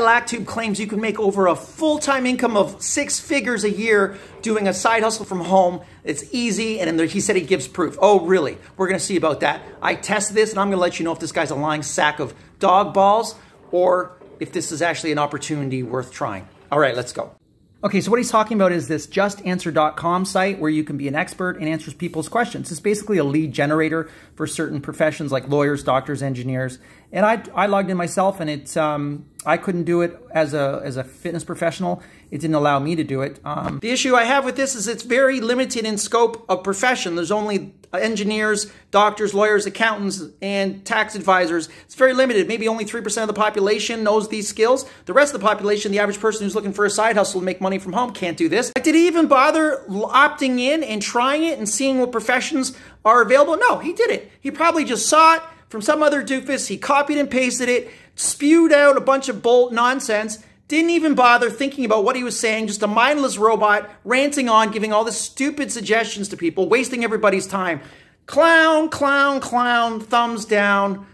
Lactube claims you can make over a full-time income of six figures a year doing a side hustle from home. It's easy, and he said he gives proof. Oh, really? We're going to see about that. I test this, and I'm going to let you know if this guy's a lying sack of dog balls or if this is actually an opportunity worth trying. All right, let's go. Okay, so what he's talking about is this justanswer.com site where you can be an expert and answers people's questions. It's basically a lead generator for certain professions like lawyers, doctors, engineers. And I, I logged in myself and it's, um, I couldn't do it as a, as a fitness professional. It didn't allow me to do it. Um, the issue I have with this is it's very limited in scope of profession. There's only engineers, doctors, lawyers, accountants, and tax advisors. It's very limited. Maybe only 3% of the population knows these skills. The rest of the population, the average person who's looking for a side hustle to make money from home, can't do this. did he even bother opting in and trying it and seeing what professions are available? No, he did it. He probably just saw it from some other doofus. He copied and pasted it, spewed out a bunch of bolt nonsense, didn't even bother thinking about what he was saying, just a mindless robot ranting on, giving all the stupid suggestions to people, wasting everybody's time. Clown, clown, clown, thumbs down.